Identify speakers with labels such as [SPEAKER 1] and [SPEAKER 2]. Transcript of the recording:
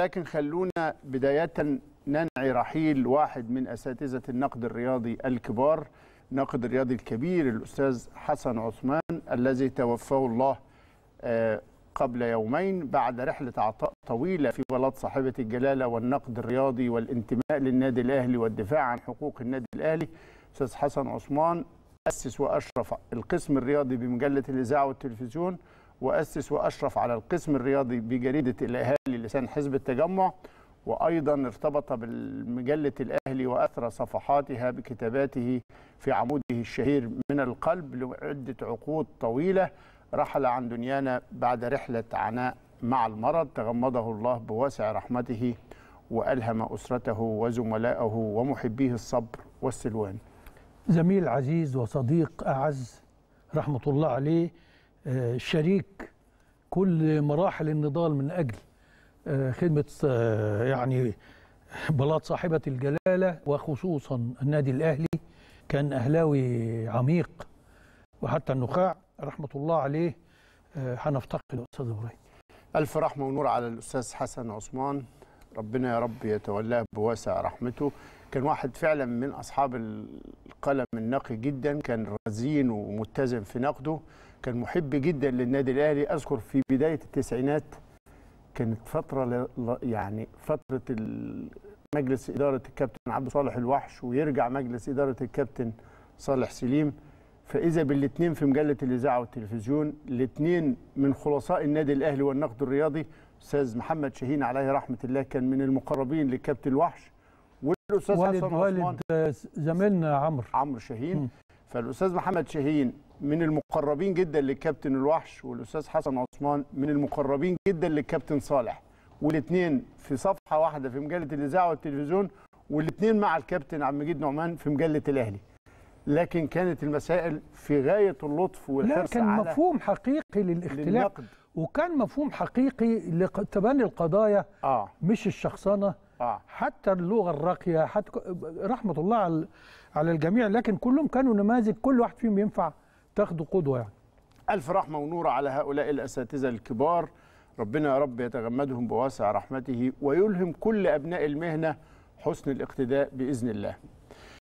[SPEAKER 1] لكن خلونا بداية ننعي رحيل واحد من أساتذة النقد الرياضي الكبار نقد الرياضي الكبير الأستاذ حسن عثمان الذي توفاه الله آه، قبل يومين بعد رحلة عطاء طويلة في بلاد صاحبة الجلالة والنقد الرياضي والانتماء للنادي الأهلي والدفاع عن حقوق النادي الأهلي أستاذ حسن عثمان أسس وأشرف القسم الرياضي بمجلة الإذاعة والتلفزيون وأسس وأشرف على القسم الرياضي بجريدة الإهالي لسان حزب التجمع وأيضا ارتبط بمجلة الأهلي وأثرى صفحاتها بكتاباته في عموده الشهير من القلب لعدة عقود طويلة رحل عن دنيانا بعد رحلة عناء مع المرض تغمده الله بواسع رحمته وألهم أسرته وزملائه ومحبيه الصبر والسلوان
[SPEAKER 2] زميل عزيز وصديق أعز رحمة الله عليه آه، شريك كل مراحل النضال من أجل آه، خدمه آه، يعني بلاط صاحبه الجلاله وخصوصا النادي الاهلي كان اهلاوي عميق وحتى النخاع رحمه الله عليه هنفتقد آه، الاستاذ ابراهيم
[SPEAKER 1] الف رحمه ونور على الاستاذ حسن عثمان ربنا يا رب يتولاه بواسع رحمته كان واحد فعلا من اصحاب القلم النقي جدا كان رزين ومتزن في نقده كان محب جدا للنادي الاهلي اذكر في بدايه التسعينات كانت فتره يعني فتره مجلس اداره الكابتن عبد صالح الوحش ويرجع مجلس اداره الكابتن صالح سليم فاذا بالاثنين في مجله الاذاعه والتلفزيون الاثنين من خلصاء النادي الاهلي والنقد الرياضي استاذ محمد شاهين عليه رحمه الله كان من المقربين للكابتن الوحش والاستاذ والد حسن
[SPEAKER 2] والد زميلنا
[SPEAKER 1] عمرو عمرو شاهين فالاستاذ محمد شاهين من المقربين جدا للكابتن الوحش والاستاذ حسن عثمان من المقربين جدا للكابتن صالح والاثنين في صفحه واحده في مجله الاذاعه والتلفزيون والاثنين مع الكابتن عبد المجيد نعمان في مجله الاهلي لكن كانت المسائل في غايه اللطف والحرص على كان على مفهوم
[SPEAKER 2] حقيقي للاختلاف للنقد. وكان مفهوم حقيقي لتبني القضايا آه. مش الشخصنه آه. حتى اللغه الراقيه حتى رحمه الله على الجميع لكن كلهم كانوا نماذج كل واحد فيهم ينفع تاخدوا قدوه يعني
[SPEAKER 1] الف رحمه ونور على هؤلاء الاساتذه الكبار ربنا يا رب يتغمدهم بواسع رحمته ويلهم كل ابناء المهنه حسن الاقتداء باذن الله